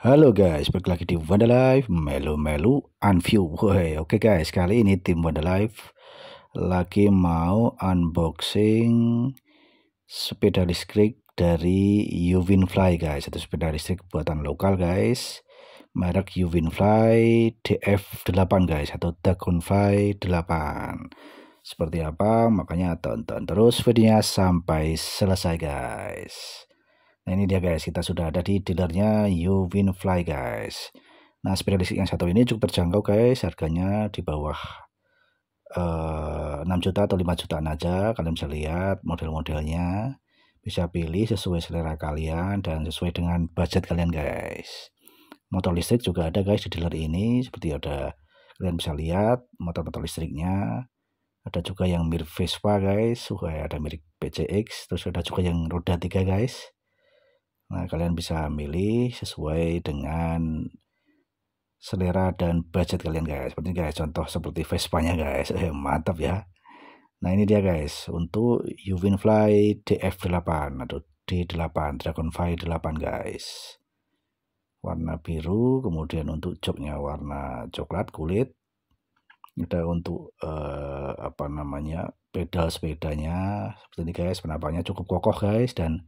Halo guys, balik lagi di Wonderlife Melu-melu Unview Boy. Oke guys, kali ini tim Wonderlife lagi mau unboxing sepeda listrik dari Fly guys. atau sepeda listrik buatan lokal guys. Merek Fly DF8 guys atau Dragonfly 8. Seperti apa? Makanya tonton terus videonya sampai selesai guys. Nah ini dia guys, kita sudah ada di dealernya Fly guys. Nah sepeda listrik yang satu ini cukup terjangkau guys, harganya di bawah uh, eh, 6 juta atau 5 jutaan aja. Kalian bisa lihat model-modelnya, bisa pilih sesuai selera kalian dan sesuai dengan budget kalian guys. Motor listrik juga ada guys di dealer ini, seperti ada kalian bisa lihat motor-motor listriknya. Ada juga yang mirip Vespa guys, ada mirip PCX, terus ada juga yang roda tiga guys Nah, kalian bisa milih sesuai dengan selera dan budget kalian guys. Seperti guys, contoh seperti Vespa-nya guys. Eh, mantap ya. Nah, ini dia guys, untuk Uwinfly DF8 atau D8, Dragonfly 8 guys. Warna biru, kemudian untuk joknya warna coklat kulit. Ada untuk eh, apa namanya? pedal sepedanya seperti ini guys, penampaknya cukup kokoh guys dan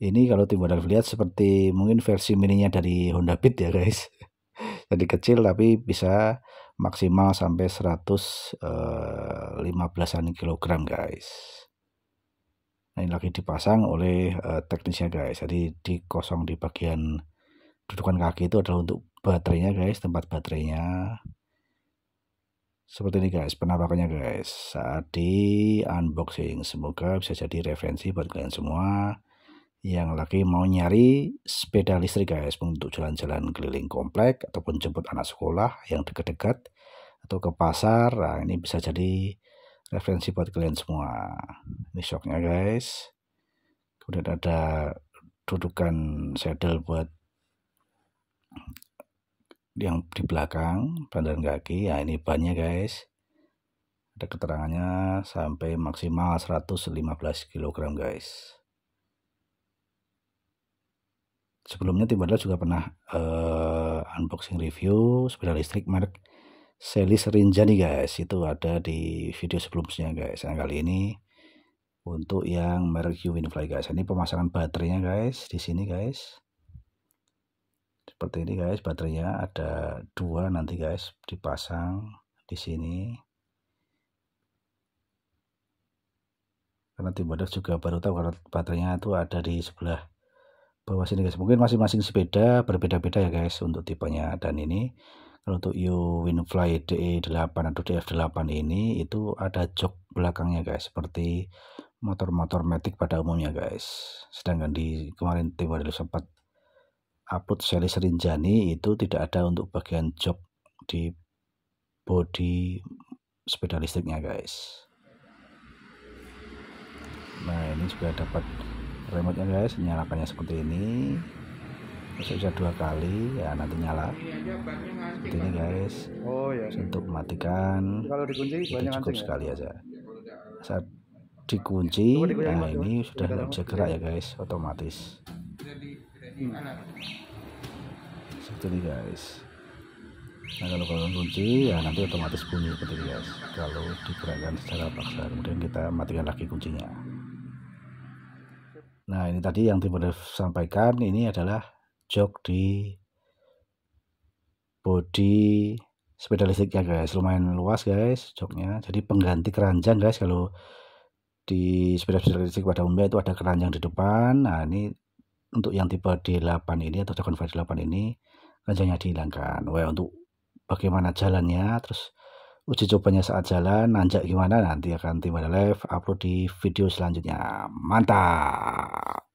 ini kalau tim Honda lihat seperti mungkin versi mininya dari Honda Beat ya guys jadi kecil tapi bisa maksimal sampai 115an eh, kilogram guys nah ini lagi dipasang oleh eh, teknisnya guys jadi di kosong di bagian dudukan kaki itu adalah untuk baterainya guys tempat baterainya seperti ini guys penampakannya guys saat di unboxing semoga bisa jadi referensi buat kalian semua yang lagi mau nyari sepeda listrik guys untuk jalan-jalan keliling komplek ataupun jemput anak sekolah yang dekat-dekat atau ke pasar nah, ini bisa jadi referensi buat kalian semua ini shocknya guys kemudian ada dudukan saddle buat yang di belakang bandaran kaki ya nah, ini bannya guys ada keterangannya sampai maksimal 115 kg guys sebelumnya Badal juga pernah uh, unboxing review sepeda listrik merek Selis Rinjani guys itu ada di video sebelumnya guys yang kali ini untuk yang merek Winfly guys ini pemasangan baterainya guys di sini guys seperti ini guys baterainya ada dua nanti guys dipasang di sini karena Badal juga baru tahu kalau baterainya itu ada di sebelah bawah sini guys mungkin masing-masing sepeda berbeda-beda ya guys untuk tipenya dan ini kalau untuk U Winfly e DE8 atau DF8 ini itu ada jok belakangnya guys seperti motor-motor matic pada umumnya guys sedangkan di kemarin tim dulu sempat upload seri Serinjani itu tidak ada untuk bagian jok di body sepeda listriknya guys nah ini sudah dapat remote nya guys nyalakannya seperti ini bisa bisa dua kali ya nanti nyala seperti ini guys oh, ya. untuk matikan kalau dikunci banyak cukup ya? sekali ya? aja saat dikunci nah ini sudah tidak bisa gerak ya guys otomatis hmm. seperti ini guys Nah kalau kalian kunci ya nanti otomatis bunyi seperti ini guys. Kalau digerakkan secara paksa kemudian kita matikan lagi kuncinya. Nah, ini tadi yang Timber sampaikan ini adalah jok di body sepeda listrik ya guys. Lumayan luas guys joknya. Jadi pengganti keranjang guys kalau di sepeda listrik pada umumnya itu ada keranjang di depan. Nah, ini untuk yang tipe D8 ini atau Dragonfly D8 ini keranjangnya dihilangkan. Wah, untuk bagaimana jalannya terus uji cobanya saat jalan, nanjak gimana nanti akan tim live upload di video selanjutnya. Mantap!